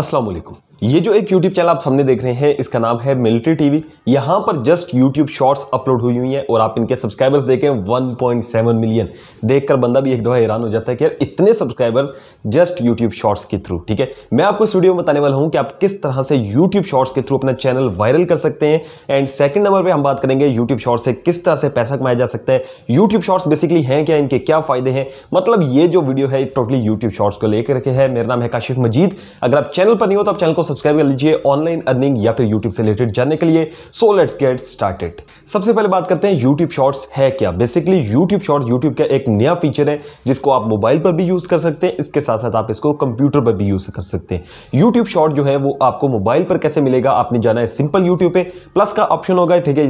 असलकुम ये जो एक YouTube चैनल आप सामने देख रहे हैं इसका नाम है मिलिट्री टीवी यहां पर जस्ट YouTube शॉर्ट्स अपलोड हुई हुई हैं और आप इनके सब्सक्राइबर्स देखें 1.7 मिलियन देखकर बंदा भी एक दो हैरान हो जाता है कि यार इतने सब्सक्राइबर्स जस्ट YouTube शॉर्ट्स के थ्रू ठीक है मैं आपको इस वीडियो में बताने वाला हूं कि आप किस तरह से यूट्यूब शॉर्ट्स के थ्रू अपना चैनल वायरल कर सकते हैं एंड सेकेंड नंबर पर हम बात करेंगे यूट्यूब शॉर्ट्स से किस तरह से पैसा कमाया जा सकता है यूट्यूब शॉर्ट्स बेसिकली हैं क्या इनके क्या फायदे हैं मतलब ये जो वीडियो है टोटली यूट्यूब शॉर्ट्स को लेकर के है मेरा नाम है काशिफ मजीद अगर आप चैनल पर नहीं हो तो आप चैनल को सब्सक्राइब कर लीजिए ऑनलाइन अर्निंग या फिर यूट्यूब से रिलेटेड जानने के लिए सो लेट्स गेट स्टार्टेड सबसे पहले बात करते हैं यूट्यूब शॉर्ट्स है क्या बेसिकली यूट्यूब शॉर्ट यूट्यूब का एक नया फीचर है जिसको आप मोबाइल पर भी यूज कर सकते हैं इसके साथ साथ आप इसको कंप्यूटर पर भी यूज कर सकते हैं यूट्यूब शॉर्ट जो है वो आपको मोबाइल पर कैसे मिलेगा आपने जाना है सिंपल यूट्यूब पे प्लस का ऑप्शन होगा ठीक है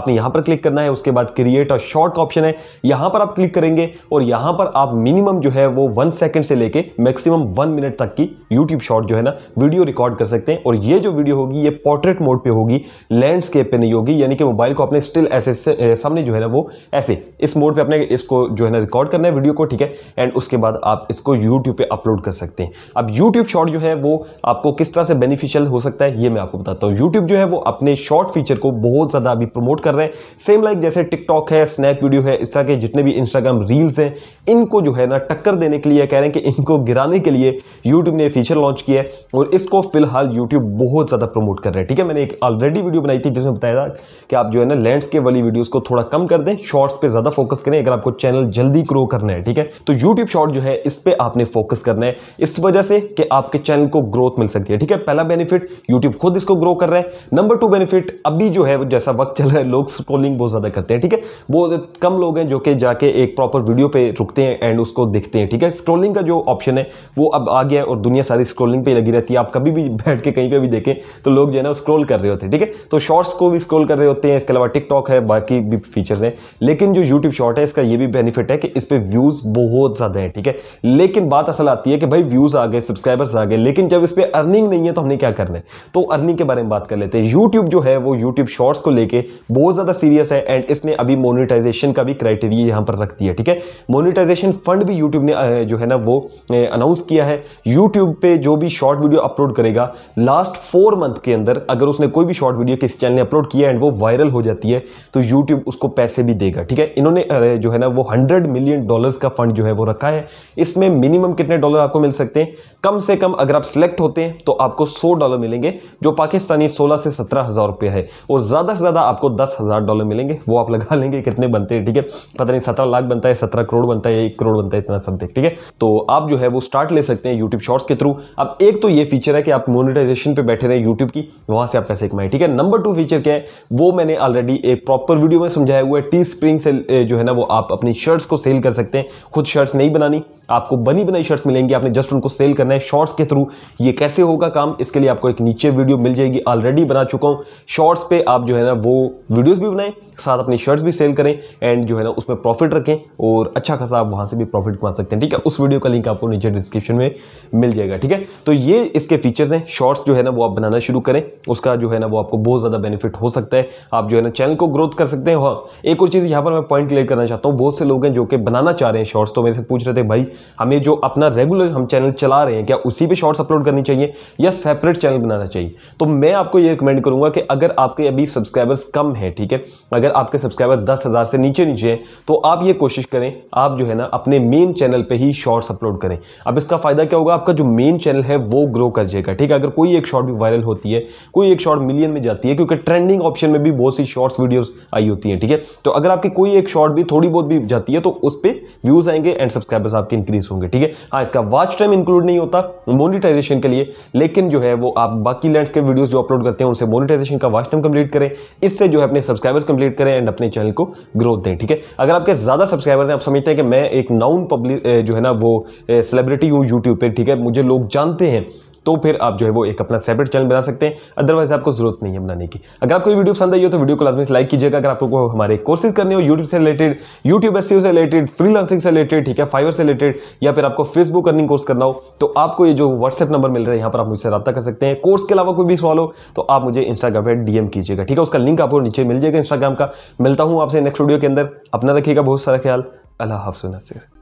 आपने यहां पर क्लिक करना है उसके बाद क्रिएट और शॉर्ट का ऑप्शन है यहां पर आप क्लिक करेंगे और यहां पर आप मिनिमम जो है वो वन सेकेंड से लेके मैक्सिमम वन मिनट तक की यूट्यूब शॉर्ट जो है ना वीडियो रिकॉर्ड रिकॉर्ड कर सकते हैं और ये जो वीडियो होगी ये पोर्ट्रेट मोड पे होगी लैंडस्केप पे नहीं होगी यानी कि मोबाइल को अपने स्टिल ऐसे सामने जो है ना वो ऐसे इस मोड पे अपने इसको जो है ना रिकॉर्ड करना है वीडियो को ठीक है एंड उसके बाद आप इसको यूट्यूब पर अपलोड कर सकते हैं अब यूट्यूब शॉर्ट जो है वो आपको किस तरह से बेनिफिशियल हो सकता है ये मैं आपको बताता हूँ यूट्यूब जो है वो अपने शॉर्ट फीचर को बहुत ज़्यादा अभी प्रमोट कर रहे हैं सेम लाइक जैसे टिकटॉक है स्नैप वीडियो है इस तरह के जितने भी इंस्टाग्राम रील्स हैं इनको जो है ना टक्कर देने के लिए कह रहे हैं कि इनको गिराने के लिए YouTube ने फीचर लॉन्च किया है और इसको फिलहाल फिलहाल YouTube बहुत ज़्यादा प्रमोट कर रहा है ठीक है मैंने एक ऑलरेडी वीडियो बनाई थी जिसमें बताया था कि आप जो है ना लैंडस्केप वाली वीडियोस को थोड़ा कम कर दें शॉर्ट्स पे ज़्यादा फोकस करें अगर आपको चैनल जल्दी ग्रो करना है ठीक है तो यूट्यूब शॉर्ट जो है इस पर आपने फोकस करना है इस वजह से कि आपके चैनल को ग्रोथ मिल सकती है ठीक है पहला बेनिफिट यूट्यूब खुद इसको ग्रो कर रहा है नंबर टू बेनिफिट अभी जो है जैसा वक्त चल रहा है लोग स्क्रोलिंग बहुत ज़्यादा करते हैं ठीक है बहुत कम लोग हैं जो कि जाके एक प्रॉपर वीडियो पे रुकते हैं एंड उसको देखते हैं ठीक है स्क्रोलिंग का जो ऑप्शन है वो अब आ गया है और दुनिया सारी स्क्रोलिंग पे लगी रहती है आप कभी भी बैठ के कहीं पर भी देखें तो लोग जो है ना स्क्रोल कर रहे होते हैं ठीक है तो शॉर्ट्स को भी स्क्रोल कर रहे होते हैं इसके अलावा टिकटॉक है बाकी भी फीचर्स हैं लेकिन जो यूट्यूब शॉर्ट है इसका ये भी बेनिफिट है कि इस पर व्यूज़ बहुत ज़्यादा है ठीक है लेकिन बात असल आती है कि भाई व्यूज़ आ गए सब्सक्राइबर्स आ गए लेकिन जब इस पर अर्निंग नहीं है तो हमने क्या करना है तो अर्निंग के बारे में बात कर लेते हैं यूट्यूब जो है वो यूट्यूब शॉर्ट्स को लेकर बहुत ज़्यादा सीरियस है एंड इसने अभी मोनिटाइजेशन का भी क्राइटेरिया यहाँ पर रख दिया ठीक है मोनिटाइजेशन फंड भी यूट्यूब ने जो है ना वो अनाउंस किया है यूट्यूब पे जो भी शॉर्ट वीडियो अपलोड करेगा करेगा लास्ट फोर मंथ के अंदर अगर उसने कोई भी शॉर्ट वीडियो किसी चैनल ने अपलोड किया एंड वो वायरल हो जाती है तो यूट्यूब उसको पैसे भी देगा ठीक है इन्होंने जो है ना वो हंड्रेड मिलियन डॉलर्स का फंड जो है वो रखा है इसमें मिनिमम कितने डॉलर आपको मिल सकते हैं कम से कम अगर आप सिलेक्ट होते हैं तो आपको सौ डॉलर मिलेंगे जो पाकिस्तानी सोलह से सत्रह हज़ार रुपये है और ज़्यादा से ज़्यादा आपको दस हज़ार डॉलर मिलेंगे वो आप लगा लेंगे कितने बनते हैं ठीक है पता नहीं सत्रह लाख बनता है सत्रह करोड़ बनता है एक करोड़ बनता है इतना समथिंग ठीक है तो आप जो है वो स्टार्ट ले सकते हैं यूट्यूब शॉर्ट्स के थ्रू अब एक तो ये फीचर है कि आप आप मोनिटाइजेशन पे बैठे रहे यूट्यूब की वहां से आप पैसे कमाए ठीक है नंबर टू फीचर क्या है वो मैंने ऑलरेडी एक प्रॉपर वीडियो में समझाया हुआ है टी स्प्रिंग से जो है ना वो आप अपनी शर्ट्स को सेल कर सकते हैं खुद शर्ट्स नहीं बनानी आपको बनी बनाई शर्ट्स मिलेंगी आपने जस्ट उनको सेल करना है शॉर्ट्स के थ्रू ये कैसे होगा काम इसके लिए आपको एक नीचे वीडियो मिल जाएगी ऑलरेडी बना चुका हूँ शॉर्ट्स पे आप जो है ना वो वीडियोस भी बनाएं साथ अपनी शर्ट्स भी सेल करें एंड जो है ना उसमें प्रॉफिट रखें और अच्छा खासा आप वहाँ से भी प्रॉफिट कमा सकते हैं ठीक है उस वीडियो का लिंक आपको नीचे डिस्क्रिप्शन में मिल जाएगा ठीक है तो ये इसके फीचर्स हैं हैं शॉर्ट्स जो है ना वो आप बनाना शुरू करें उसका जो है ना वो आपको बहुत ज़्यादा बेनिफिट हो सकता है आप जो है ना चैनल को ग्रोथ कर सकते हैं और हाँ, एक और चीज़ यहाँ पर मैं पॉइंट क्लियर करना चाहता हूँ बहुत से लोग हैं जो कि बनाना चाह रहे हैं शॉर्ट्स तो मेरे से पूछ रहे थे भाई हमें जो अपना रेगुलर हम चैनल चला रहे हैं क्या उसी पर शॉर्ट्स अपलोड करनी चाहिए या सेपरेट चैनल बनाना चाहिए तो मैं आपको ये रिकमेंड करूँगा कि अगर आपके अभी सब्सक्राइबर्स कम हैं ठीक है अगर आपके सब्सक्राइबर दस से नीचे नीचे हैं तो आप ये कोशिश करें आप जो है ना अपने मेन चैनल पर ही शॉर्ट्स अपलोड करें अब इसका फ़ायदा क्या होगा आपका जो मेन चैनल है वो ग्रो कर जाएगा ठीक ठीक है अगर कोई एक शॉर्ट भी वायरल होती है कोई एक शॉर्ट मिलियन में जाती है क्योंकि ट्रेंडिंग ऑप्शन में भी बहुत सी शॉर्ट्स वीडियोस आई होती हैं ठीक है तो अगर आपकी कोई एक शॉर्ट भी थोड़ी बहुत भी जाती है तो उस पर व्यूज आएंगे एंड सब्सक्राइबर्स आपके इंक्रीज होंगे ठीक है हाँ इसका वॉच टाइम इंक्लूड नहीं होता मोनिटाइजेशन के लिए लेकिन जो है वो आप बाकी लैंड के वीडियोज जो अपलोड करते हैं उनसे मोनिटाइजेशन का वॉच टाइम कंप्लीट करें इससे जो है अपने सब्सक्राइबर्स कंप्लीट करें एंड अपने चैनल को ग्रोथ दें ठीक है अगर आपके ज़्यादा सब्सक्राइबर्स हैं आप समझते हैं कि मैं एक नाउन पब्लिक जो है ना वो सेलिब्रिटी हूँ यूट्यूब पर ठीक है मुझे लोग जानते हैं तो फिर आप जो है वो एक अपना सेपरेट चैनल बना सकते हैं अदरवाइज आपको जरूरत नहीं है बनाने की अगर आपको वीडियो पसंद आई हो तो वीडियो को लाजमी लाइक कीजिएगा अगर आपको हमारे कोर्सेज करने हो यूट्यूब से रिलेटेड यूट्यूब एस से रिलेटेड फ्रीलांसिंग से रिलेटेड ठीक है फाइवर से रिलेटेड या फिर आपको फेसबुक अर्निंग कोर्स करना हो तो आपको ये जो व्हाट्सएप नंबर मिल रहा है यहाँ पर आप मुझसे रब्ता कर सकते हैं कोर्स के अलावा कोई भी सवाल हो तो आप मुझे इंस्टाग्राम पर डीएम कीजिएगा ठीक है उसका लिंक आपको नीचे मिल जाएगा इंस्टाग्राम का मिलता हूँ आपसे नेक्स्ट वीडियो के अंदर अपना रखिएगा बहुत सारा ख्याल अल्लाह हाफ सुना सिर